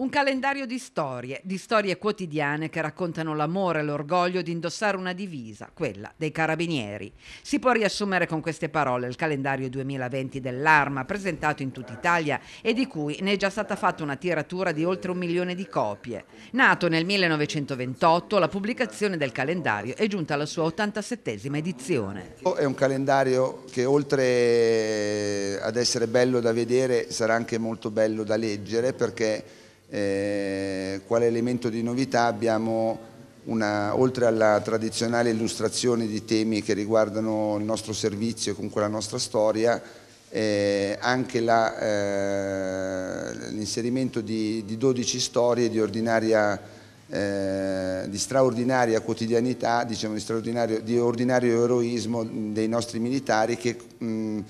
Un calendario di storie, di storie quotidiane che raccontano l'amore e l'orgoglio di indossare una divisa, quella dei carabinieri. Si può riassumere con queste parole il calendario 2020 dell'Arma, presentato in tutta Italia e di cui ne è già stata fatta una tiratura di oltre un milione di copie. Nato nel 1928, la pubblicazione del calendario è giunta alla sua 87esima edizione. È un calendario che oltre ad essere bello da vedere sarà anche molto bello da leggere perché eh, quale elemento di novità abbiamo, una, oltre alla tradizionale illustrazione di temi che riguardano il nostro servizio e comunque la nostra storia, eh, anche eh, l'inserimento eh, di, di, 12 storie di, eh, di straordinaria quotidianità, diciamo di, straordinario, di ordinario eroismo dei nostri militari che mh,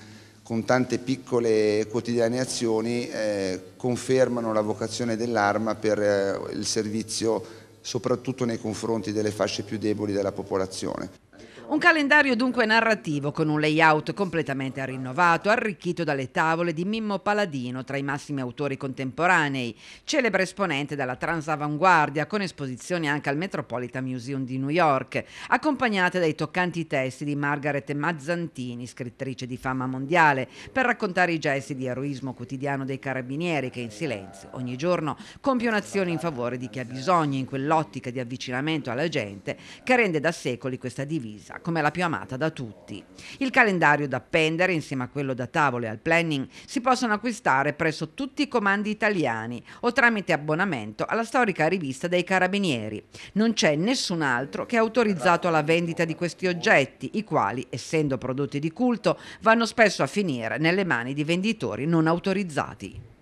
con tante piccole quotidiane azioni eh, confermano la vocazione dell'arma per eh, il servizio soprattutto nei confronti delle fasce più deboli della popolazione. Un calendario dunque narrativo con un layout completamente rinnovato, arricchito dalle tavole di Mimmo Paladino, tra i massimi autori contemporanei, celebre esponente della transavanguardia con esposizioni anche al Metropolitan Museum di New York, accompagnate dai toccanti testi di Margaret Mazzantini, scrittrice di fama mondiale, per raccontare i gesti di eroismo quotidiano dei carabinieri che in silenzio ogni giorno compiono azioni in favore di chi ha bisogno in quell'ottica di avvicinamento alla gente che rende da secoli questa divisa come la più amata da tutti. Il calendario da appendere, insieme a quello da tavolo e al planning, si possono acquistare presso tutti i comandi italiani o tramite abbonamento alla storica rivista dei Carabinieri. Non c'è nessun altro che è autorizzato alla vendita di questi oggetti, i quali, essendo prodotti di culto, vanno spesso a finire nelle mani di venditori non autorizzati.